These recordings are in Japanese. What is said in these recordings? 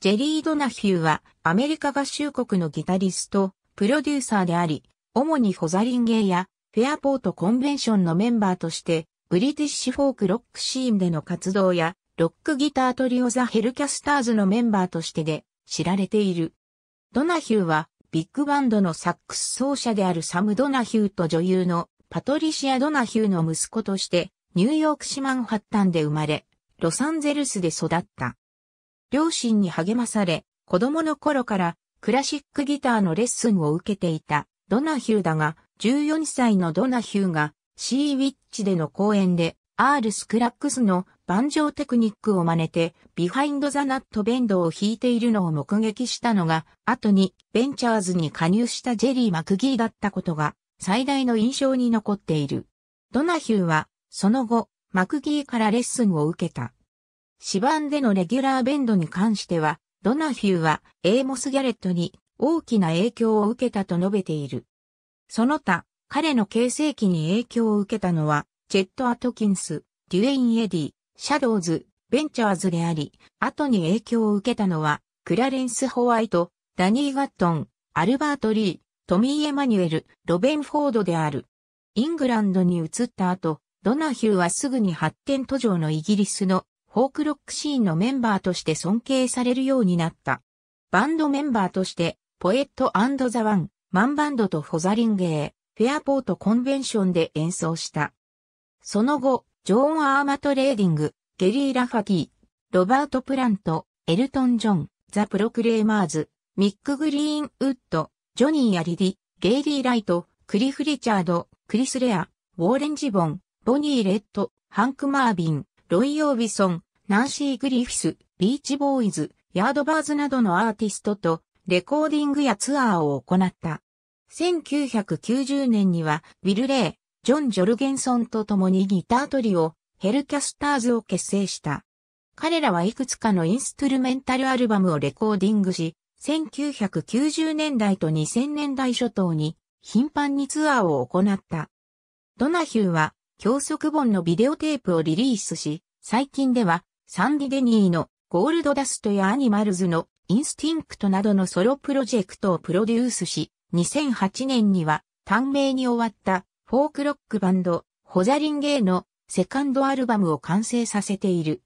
ジェリー・ドナヒューはアメリカ合衆国のギタリスト、プロデューサーであり、主にホザリンゲーやフェアポートコンベンションのメンバーとして、ブリティッシュフォークロックシーンでの活動や、ロックギタートリオザ・ヘルキャスターズのメンバーとしてで知られている。ドナヒューはビッグバンドのサックス奏者であるサム・ドナヒューと女優のパトリシア・ドナヒューの息子としてニューヨーク市マンハッタンで生まれ、ロサンゼルスで育った。両親に励まされ、子供の頃からクラシックギターのレッスンを受けていたドナヒューだが、14歳のドナヒューがシーウィッチでの公演で、アール・スクラックスの盤上テクニックを真似て、ビハインド・ザ・ナット・ベンドを弾いているのを目撃したのが、後にベンチャーズに加入したジェリー・マクギーだったことが、最大の印象に残っている。ドナヒューは、その後、マクギーからレッスンを受けた。芝でのレギュラーベンドに関しては、ドナヒューはエーモス・ギャレットに大きな影響を受けたと述べている。その他、彼の形成期に影響を受けたのは、チェット・アトキンス、デュエイン・エディ、シャドウズ、ベンチャーズであり、後に影響を受けたのは、クラレンス・ホワイト、ダニー・ガットン、アルバート・リー、トミー・エマニュエル、ロベン・フォードである。イングランドに移った後、ドナヒューはすぐに発展途上のイギリスのフォークロックシーンのメンバーとして尊敬されるようになった。バンドメンバーとして、ポエットザワン、マンバンドとフォザリンゲー、フェアポートコンベンションで演奏した。その後、ジョーン・アーマト・レーディング、ゲリー・ラファティ、ロバート・プラント、エルトン・ジョン、ザ・プロクレーマーズ、ミック・グリーンウッド、ジョニー・アリディ、ゲイリー・ライト、クリフ・リチャード、クリス・レア、ウォーレン・ジボン、ボニー・レッド、ハンク・マービン、ロイ・オービソン、ナンシー・グリフィス、ビーチボーイズ、ヤードバーズなどのアーティストとレコーディングやツアーを行った。1990年には、ビル・レイ、ジョン・ジョルゲンソンと共にギタートリオ、ヘルキャスターズを結成した。彼らはいくつかのインストゥルメンタルアルバムをレコーディングし、1990年代と2000年代初頭に頻繁にツアーを行った。ドナヒューは教則本のビデオテープをリリースし、最近ではサンディ・デニーのゴールドダストやアニマルズのインスティンクトなどのソロプロジェクトをプロデュースし、2008年には短命に終わったフォークロックバンドホザリンゲーのセカンドアルバムを完成させている。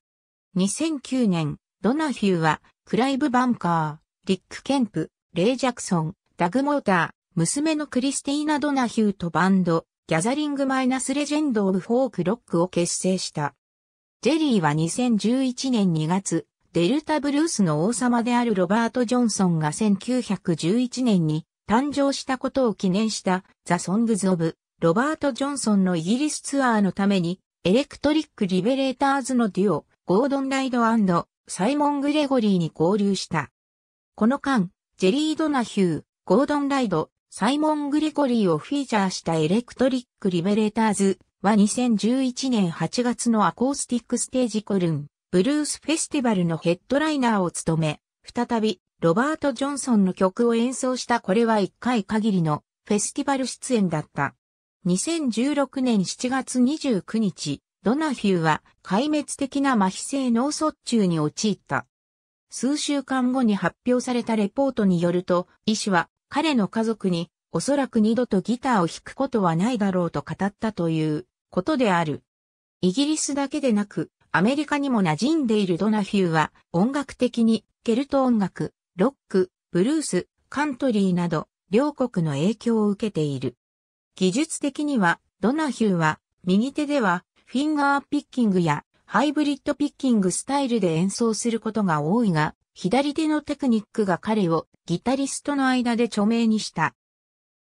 2009年、ドナヒューはクライブ・バンカー、リック・ケンプ、レイ・ジャクソン、ダグ・モーター、娘のクリスティーナ・ドナヒューとバンド、ギャザリング・マイナス・レジェンド・オブ・フォーク・ロックを結成した。ジェリーは2011年2月、デルタブルースの王様であるロバート・ジョンソンが1911年に誕生したことを記念したザ・ソングズ・オブ・ロバート・ジョンソンのイギリスツアーのためにエレクトリック・リベレーターズのデュオ、ゴードン・ライドサイモン・グレゴリーに合流した。この間、ジェリー・ドナヒュー、ゴードン・ライド、サイモン・グレゴリーをフィーチャーしたエレクトリック・リベレーターズは2011年8月のアコースティックステージコルン、ブルースフェスティバルのヘッドライナーを務め、再びロバート・ジョンソンの曲を演奏したこれは1回限りのフェスティバル出演だった。2016年7月29日、ドナフューは壊滅的な麻痺性脳卒中に陥った。数週間後に発表されたレポートによると、医師は彼の家族におそらく二度とギターを弾くことはないだろうと語ったという。ことである。イギリスだけでなく、アメリカにも馴染んでいるドナフューは、音楽的に、ケルト音楽、ロック、ブルース、カントリーなど、両国の影響を受けている。技術的には、ドナヒューは、右手では、フィンガーピッキングや、ハイブリッドピッキングスタイルで演奏することが多いが、左手のテクニックが彼をギタリストの間で著名にした。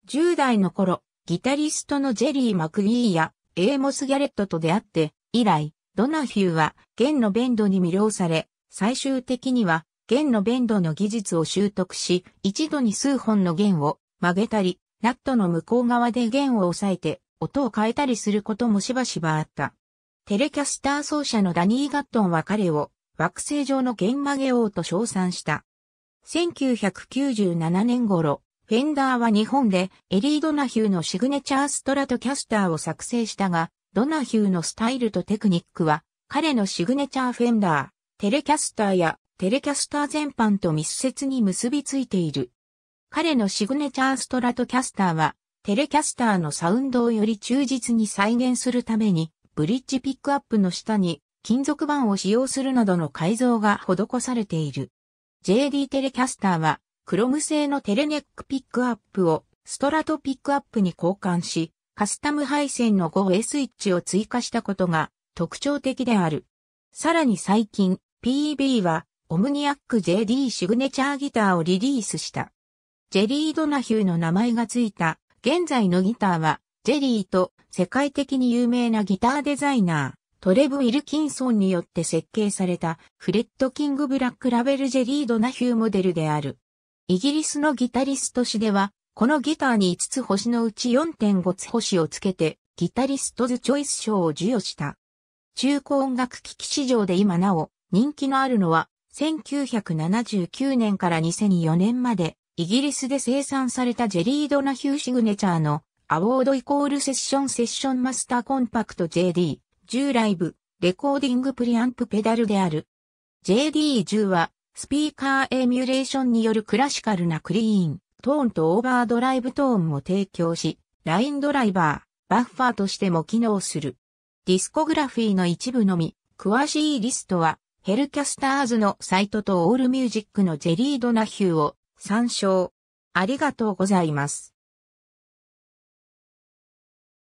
10代の頃、ギタリストのジェリー・マクギーやエーモス・ギャレットと出会って、以来、ドナヒューは、弦のベンドに魅了され、最終的には、弦のベンドの技術を習得し、一度に数本の弦を曲げたり、ナットの向こう側で弦を押さえて、音を変えたりすることもしばしばあった。テレキャスター奏者のダニー・ガットンは彼を、惑星上の弦曲げ王と称賛した。1997年頃、フェンダーは日本でエリー・ドナヒューのシグネチャーストラトキャスターを作成したが、ドナヒューのスタイルとテクニックは彼のシグネチャーフェンダー、テレキャスターやテレキャスター全般と密接に結びついている。彼のシグネチャーストラトキャスターはテレキャスターのサウンドをより忠実に再現するためにブリッジピックアップの下に金属板を使用するなどの改造が施されている。JD テレキャスターはクロム製のテレネックピックアップをストラトピックアップに交換し、カスタム配線の 5A スイッチを追加したことが特徴的である。さらに最近、PEB はオムニアック JD シグネチャーギターをリリースした。ジェリー・ドナヒューの名前がついた現在のギターは、ジェリーと世界的に有名なギターデザイナー、トレブ・ウィルキンソンによって設計されたフレッド・キング・ブラック・ラベル・ジェリー・ドナヒューモデルである。イギリスのギタリスト誌では、このギターに5つ星のうち4.5つ星をつけて、ギタリストズチョイス賞を授与した。中古音楽機器市場で今なお人気のあるのは、1979年から2004年まで、イギリスで生産されたジェリードナヒューシグネチャーのアウォードイコールセッションセッションマスターコンパクト JD10 ライブレコーディングプリアンプペダルである。JD10 はスピーカーエミュレーションによるクラシカルなクリーン、トーンとオーバードライブトーンを提供し、ラインドライバー、バッファーとしても機能する。ディスコグラフィーの一部のみ、詳しいリストは、ヘルキャスターズのサイトとオールミュージックのジェリー・ドナヒューを参照。ありがとうございます。